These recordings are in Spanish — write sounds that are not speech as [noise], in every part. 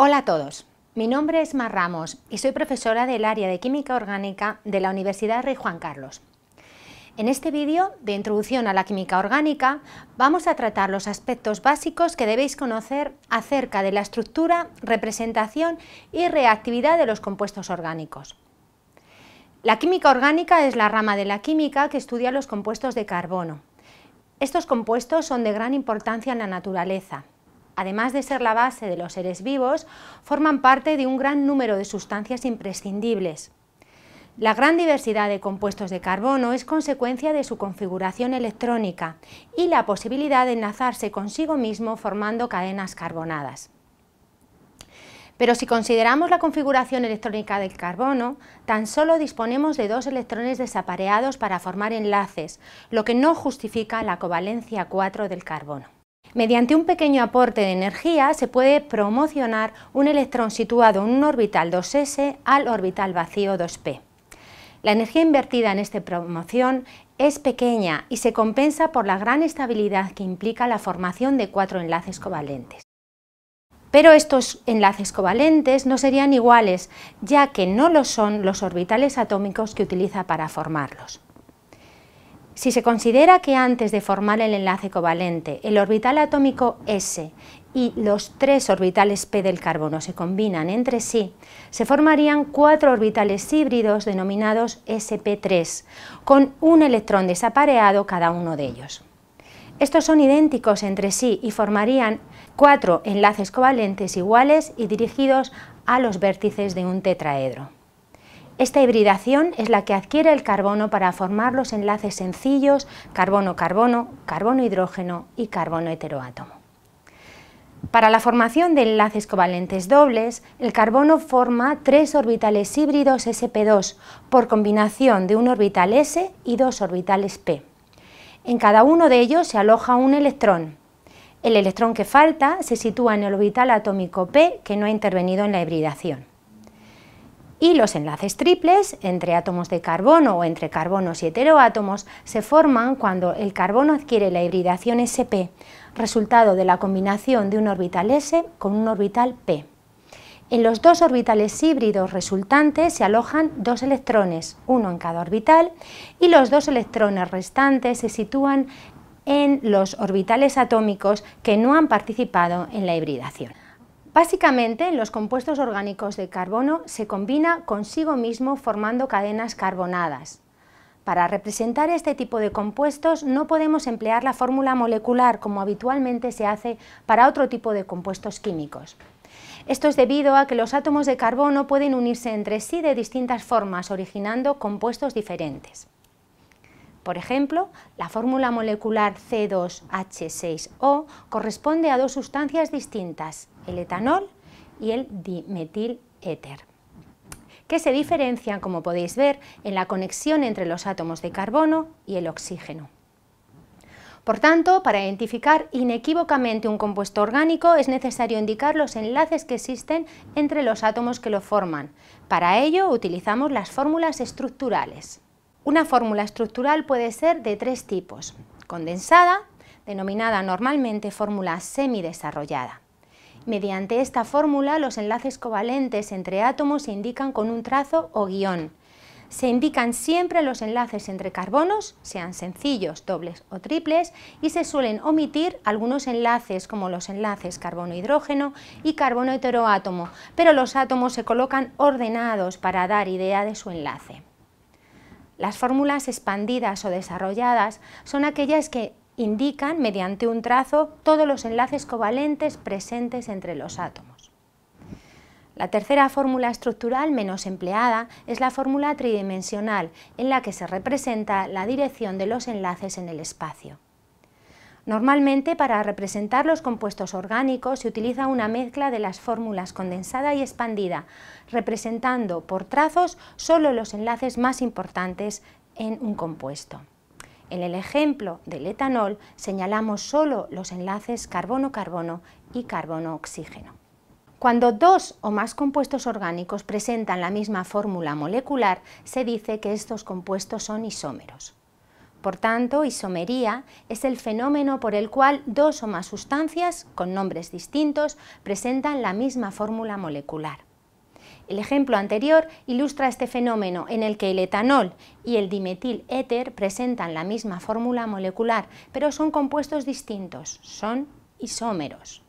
Hola a todos, mi nombre es Mar Ramos y soy profesora del área de Química Orgánica de la Universidad Rey Juan Carlos. En este vídeo de introducción a la química orgánica vamos a tratar los aspectos básicos que debéis conocer acerca de la estructura, representación y reactividad de los compuestos orgánicos. La química orgánica es la rama de la química que estudia los compuestos de carbono. Estos compuestos son de gran importancia en la naturaleza, además de ser la base de los seres vivos, forman parte de un gran número de sustancias imprescindibles. La gran diversidad de compuestos de carbono es consecuencia de su configuración electrónica y la posibilidad de enlazarse consigo mismo formando cadenas carbonadas. Pero si consideramos la configuración electrónica del carbono, tan solo disponemos de dos electrones desapareados para formar enlaces, lo que no justifica la covalencia 4 del carbono. Mediante un pequeño aporte de energía se puede promocionar un electrón situado en un orbital 2s al orbital vacío 2p. La energía invertida en esta promoción es pequeña y se compensa por la gran estabilidad que implica la formación de cuatro enlaces covalentes. Pero estos enlaces covalentes no serían iguales, ya que no lo son los orbitales atómicos que utiliza para formarlos. Si se considera que antes de formar el enlace covalente, el orbital atómico S y los tres orbitales P del carbono se combinan entre sí, se formarían cuatro orbitales híbridos denominados SP3, con un electrón desapareado cada uno de ellos. Estos son idénticos entre sí y formarían cuatro enlaces covalentes iguales y dirigidos a los vértices de un tetraedro. Esta hibridación es la que adquiere el carbono para formar los enlaces sencillos carbono-carbono, carbono-hidrógeno y carbono-heteroátomo. Para la formación de enlaces covalentes dobles, el carbono forma tres orbitales híbridos sp2 por combinación de un orbital s y dos orbitales p. En cada uno de ellos se aloja un electrón. El electrón que falta se sitúa en el orbital atómico p que no ha intervenido en la hibridación y los enlaces triples entre átomos de carbono o entre carbonos y heteroátomos se forman cuando el carbono adquiere la hibridación sp, resultado de la combinación de un orbital s con un orbital p. En los dos orbitales híbridos resultantes se alojan dos electrones, uno en cada orbital, y los dos electrones restantes se sitúan en los orbitales atómicos que no han participado en la hibridación. Básicamente, los compuestos orgánicos de carbono se combina consigo mismo formando cadenas carbonadas. Para representar este tipo de compuestos no podemos emplear la fórmula molecular como habitualmente se hace para otro tipo de compuestos químicos. Esto es debido a que los átomos de carbono pueden unirse entre sí de distintas formas, originando compuestos diferentes. Por ejemplo, la fórmula molecular C2H6O corresponde a dos sustancias distintas, el etanol y el dimetiléter que se diferencian, como podéis ver, en la conexión entre los átomos de carbono y el oxígeno. Por tanto, para identificar inequívocamente un compuesto orgánico es necesario indicar los enlaces que existen entre los átomos que lo forman. Para ello utilizamos las fórmulas estructurales. Una fórmula estructural puede ser de tres tipos, condensada, denominada normalmente fórmula semidesarrollada. Mediante esta fórmula, los enlaces covalentes entre átomos se indican con un trazo o guión. Se indican siempre los enlaces entre carbonos, sean sencillos, dobles o triples, y se suelen omitir algunos enlaces como los enlaces carbono-hidrógeno y carbono-heteroátomo, pero los átomos se colocan ordenados para dar idea de su enlace. Las fórmulas expandidas o desarrolladas son aquellas que indican mediante un trazo todos los enlaces covalentes presentes entre los átomos. La tercera fórmula estructural menos empleada es la fórmula tridimensional, en la que se representa la dirección de los enlaces en el espacio. Normalmente para representar los compuestos orgánicos se utiliza una mezcla de las fórmulas condensada y expandida, representando por trazos solo los enlaces más importantes en un compuesto. En el ejemplo del etanol señalamos solo los enlaces carbono-carbono y carbono-oxígeno. Cuando dos o más compuestos orgánicos presentan la misma fórmula molecular, se dice que estos compuestos son isómeros. Por tanto, isomería es el fenómeno por el cual dos o más sustancias, con nombres distintos, presentan la misma fórmula molecular. El ejemplo anterior ilustra este fenómeno en el que el etanol y el dimetil éter presentan la misma fórmula molecular, pero son compuestos distintos, son isómeros.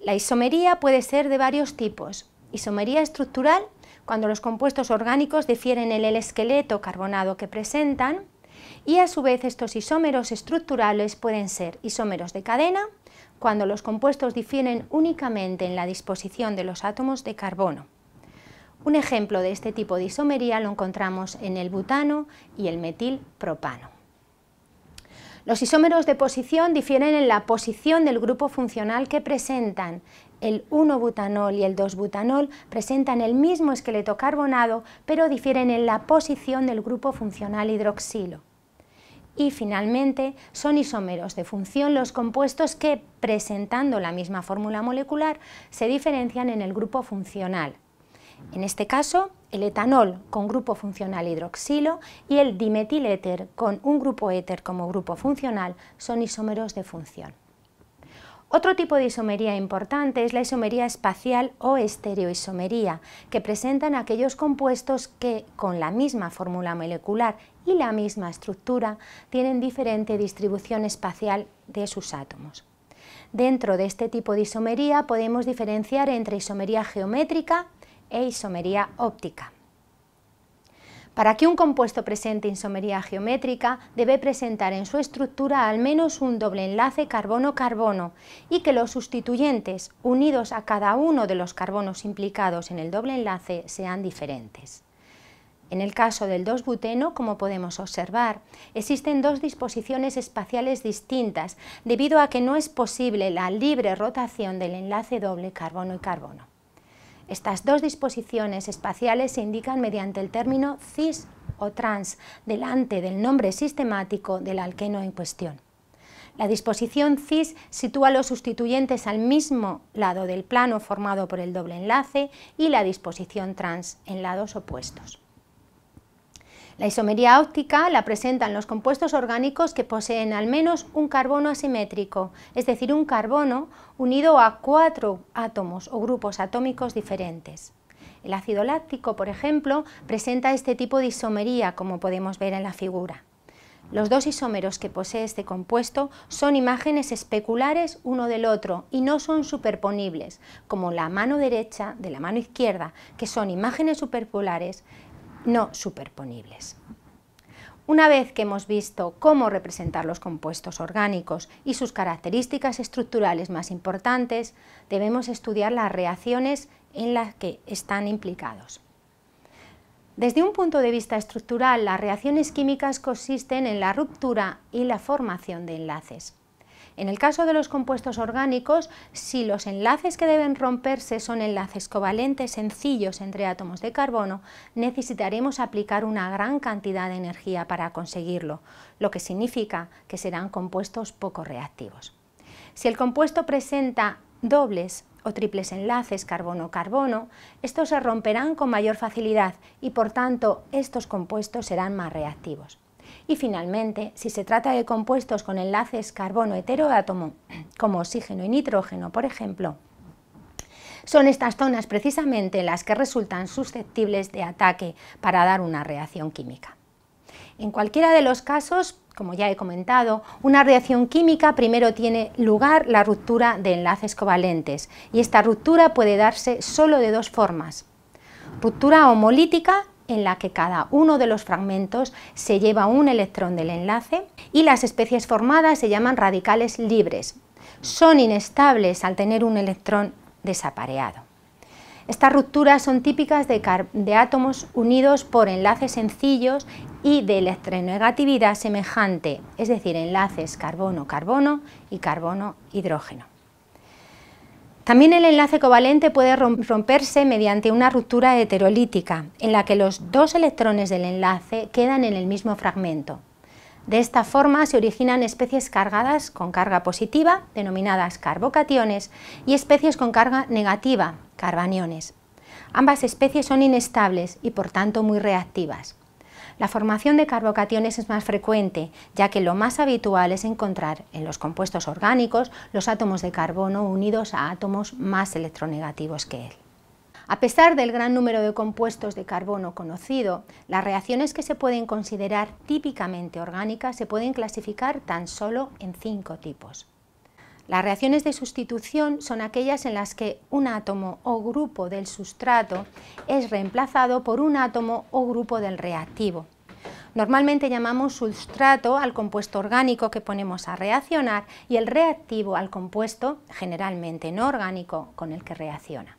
La isomería puede ser de varios tipos. Isomería estructural, cuando los compuestos orgánicos difieren en el esqueleto carbonado que presentan y a su vez estos isómeros estructurales pueden ser isómeros de cadena, cuando los compuestos difieren únicamente en la disposición de los átomos de carbono. Un ejemplo de este tipo de isomería lo encontramos en el butano y el metilpropano. Los isómeros de posición difieren en la posición del grupo funcional que presentan. El 1-butanol y el 2-butanol presentan el mismo esqueleto carbonado, pero difieren en la posición del grupo funcional hidroxilo. Y finalmente, son isómeros de función los compuestos que, presentando la misma fórmula molecular, se diferencian en el grupo funcional. En este caso, el etanol con grupo funcional hidroxilo y el dimetiléter con un grupo éter como grupo funcional son isómeros de función. Otro tipo de isomería importante es la isomería espacial o estereoisomería, que presentan aquellos compuestos que, con la misma fórmula molecular y la misma estructura tienen diferente distribución espacial de sus átomos. Dentro de este tipo de isomería podemos diferenciar entre isomería geométrica e isomería óptica. Para que un compuesto presente isomería geométrica debe presentar en su estructura al menos un doble enlace carbono-carbono y que los sustituyentes unidos a cada uno de los carbonos implicados en el doble enlace sean diferentes. En el caso del 2-buteno, como podemos observar, existen dos disposiciones espaciales distintas debido a que no es posible la libre rotación del enlace doble carbono y carbono. Estas dos disposiciones espaciales se indican mediante el término cis o trans delante del nombre sistemático del alqueno en cuestión. La disposición cis sitúa los sustituyentes al mismo lado del plano formado por el doble enlace y la disposición trans en lados opuestos. La isomería óptica la presentan los compuestos orgánicos que poseen al menos un carbono asimétrico, es decir, un carbono unido a cuatro átomos o grupos atómicos diferentes. El ácido láctico, por ejemplo, presenta este tipo de isomería, como podemos ver en la figura. Los dos isómeros que posee este compuesto son imágenes especulares uno del otro y no son superponibles, como la mano derecha de la mano izquierda, que son imágenes superpolares no superponibles. Una vez que hemos visto cómo representar los compuestos orgánicos y sus características estructurales más importantes, debemos estudiar las reacciones en las que están implicados. Desde un punto de vista estructural, las reacciones químicas consisten en la ruptura y la formación de enlaces. En el caso de los compuestos orgánicos, si los enlaces que deben romperse son enlaces covalentes sencillos entre átomos de carbono, necesitaremos aplicar una gran cantidad de energía para conseguirlo, lo que significa que serán compuestos poco reactivos. Si el compuesto presenta dobles o triples enlaces carbono-carbono, estos se romperán con mayor facilidad y por tanto estos compuestos serán más reactivos. Y finalmente, si se trata de compuestos con enlaces carbono-heteroátomo, [clears throat] como oxígeno y nitrógeno, por ejemplo, son estas zonas precisamente las que resultan susceptibles de ataque para dar una reacción química. En cualquiera de los casos, como ya he comentado, una reacción química primero tiene lugar la ruptura de enlaces covalentes y esta ruptura puede darse solo de dos formas, ruptura homolítica en la que cada uno de los fragmentos se lleva un electrón del enlace y las especies formadas se llaman radicales libres. Son inestables al tener un electrón desapareado. Estas rupturas son típicas de, átomos unidos por enlaces sencillos y de electronegatividad semejante, es decir, enlaces carbono-carbono y carbono-hidrógeno. También el enlace covalente puede romperse mediante una ruptura heterolítica, en la que los dos electrones del enlace quedan en el mismo fragmento. De esta forma se originan especies cargadas con carga positiva, denominadas carbocationes, y especies con carga negativa, carbaniones. Ambas especies son inestables y por tanto muy reactivas. La formación de carbocationes es más frecuente, ya que lo más habitual es encontrar en los compuestos orgánicos los átomos de carbono unidos a átomos más electronegativos que él. A pesar del gran número de compuestos de carbono conocido, las reacciones que se pueden considerar típicamente orgánicas se pueden clasificar tan solo en cinco tipos. Las reacciones de sustitución son aquellas en las que un átomo o grupo del sustrato es reemplazado por un átomo o grupo del reactivo, Normalmente llamamos sustrato al compuesto orgánico que ponemos a reaccionar y el reactivo al compuesto, generalmente no orgánico, con el que reacciona.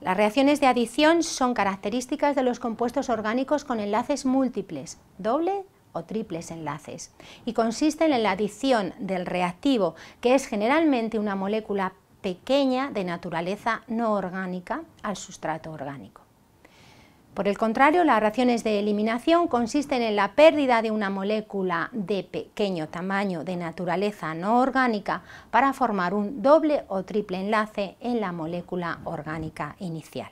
Las reacciones de adición son características de los compuestos orgánicos con enlaces múltiples, doble o triples enlaces, y consisten en la adición del reactivo, que es generalmente una molécula pequeña de naturaleza no orgánica, al sustrato orgánico. Por el contrario, las reacciones de eliminación consisten en la pérdida de una molécula de pequeño tamaño de naturaleza no orgánica para formar un doble o triple enlace en la molécula orgánica inicial.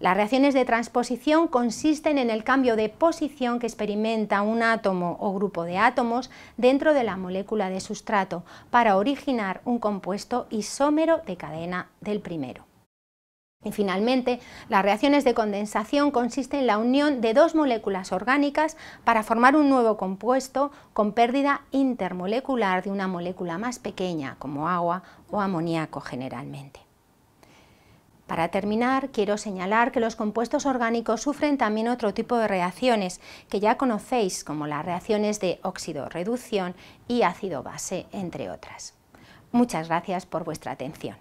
Las reacciones de transposición consisten en el cambio de posición que experimenta un átomo o grupo de átomos dentro de la molécula de sustrato para originar un compuesto isómero de cadena del primero. Y finalmente, las reacciones de condensación consisten en la unión de dos moléculas orgánicas para formar un nuevo compuesto con pérdida intermolecular de una molécula más pequeña, como agua o amoníaco generalmente. Para terminar, quiero señalar que los compuestos orgánicos sufren también otro tipo de reacciones que ya conocéis, como las reacciones de óxido-reducción y ácido-base, entre otras. Muchas gracias por vuestra atención.